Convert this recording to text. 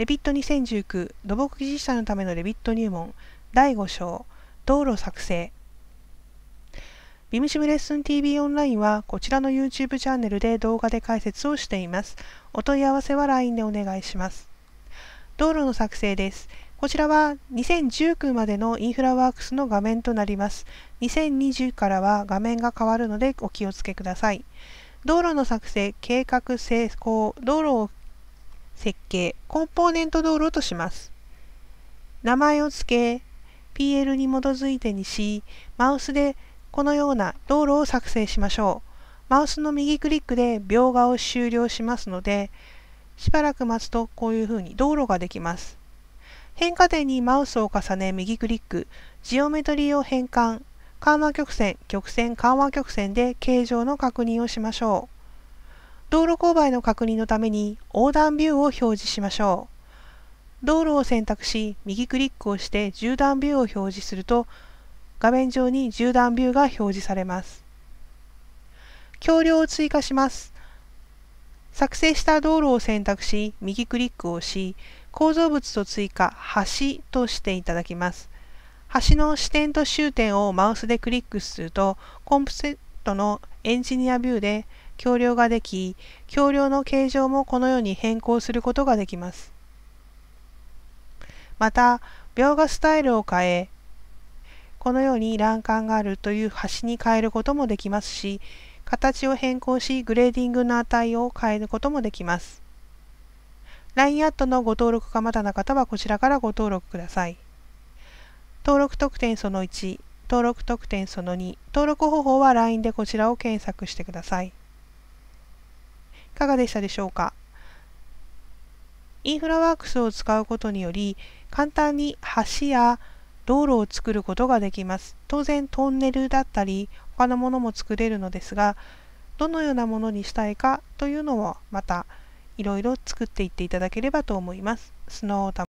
レビット2019土木技術者のためのレビット入門第5章道路作成ビムシムレッスン TV オンラインはこちらの YouTube チャンネルで動画で解説をしています。お問い合わせは LINE でお願いします。道路の作成です。こちらは2019までのインフラワークスの画面となります。2020からは画面が変わるのでお気をつけください。道路の作成、計画、成功、道路を設計、コンポーネント道路とします。名前を付け、PL に基づいてにし、マウスでこのような道路を作成しましょう。マウスの右クリックで描画を終了しますので、しばらく待つとこういうふうに道路ができます。変化点にマウスを重ね右クリック、ジオメトリーを変換、緩和曲線、曲線、緩和曲線で形状の確認をしましょう。道路勾配の確認のために横断ビューを表示しましょう。道路を選択し、右クリックをして縦断ビューを表示すると、画面上に縦断ビューが表示されます。橋梁を追加します。作成した道路を選択し、右クリックをし、構造物と追加、橋としていただきます。橋の視点と終点をマウスでクリックすると、コンプセットのエンジニアビューで橋梁ができ、橋梁の形状もこのように変更することができます。また、描画スタイルを変え、このように欄干があるという端に変えることもできますし、形を変更し、グレーディングの値を変えることもできます。LINE アットのご登録がまだな方はこちらからご登録ください。登録特典その1、登録特典その2、登録方法は LINE でこちらを検索してください。かがでしたでしょうかインフラワークスを使うことにより簡単に橋や道路を作ることができます当然トンネルだったり他のものも作れるのですがどのようなものにしたいかというのをまたいろいろ作っていっていただければと思います。スノー